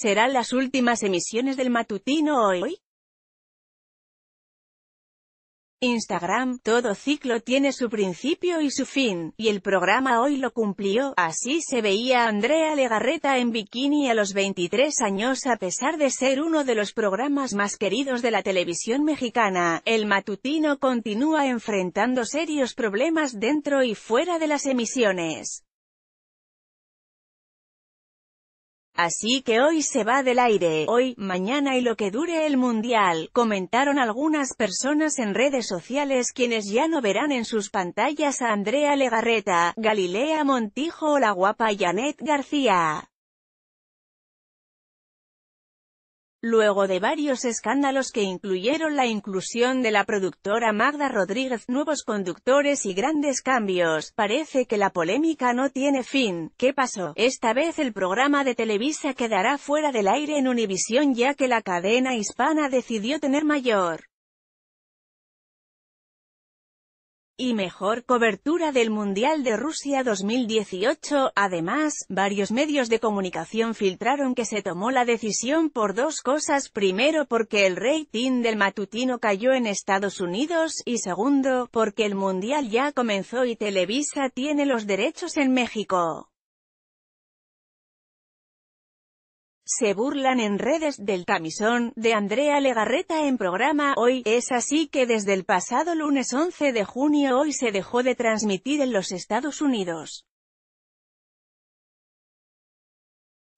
¿Serán las últimas emisiones del matutino hoy? Instagram, todo ciclo tiene su principio y su fin, y el programa hoy lo cumplió, así se veía Andrea Legarreta en bikini a los 23 años a pesar de ser uno de los programas más queridos de la televisión mexicana, el matutino continúa enfrentando serios problemas dentro y fuera de las emisiones. Así que hoy se va del aire, hoy, mañana y lo que dure el Mundial, comentaron algunas personas en redes sociales quienes ya no verán en sus pantallas a Andrea Legarreta, Galilea Montijo o la guapa Janet García. Luego de varios escándalos que incluyeron la inclusión de la productora Magda Rodríguez, nuevos conductores y grandes cambios, parece que la polémica no tiene fin. ¿Qué pasó? Esta vez el programa de Televisa quedará fuera del aire en Univisión ya que la cadena hispana decidió tener mayor y mejor cobertura del Mundial de Rusia 2018. Además, varios medios de comunicación filtraron que se tomó la decisión por dos cosas. Primero, porque el rating del matutino cayó en Estados Unidos, y segundo, porque el Mundial ya comenzó y Televisa tiene los derechos en México. Se burlan en redes del camisón, de Andrea Legarreta en programa Hoy, es así que desde el pasado lunes 11 de junio hoy se dejó de transmitir en los Estados Unidos.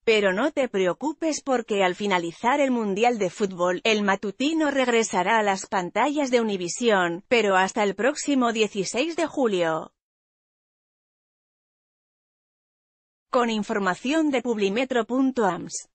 Pero no te preocupes porque al finalizar el Mundial de Fútbol, el matutino regresará a las pantallas de Univisión, pero hasta el próximo 16 de julio. Con información de Publimetro.ams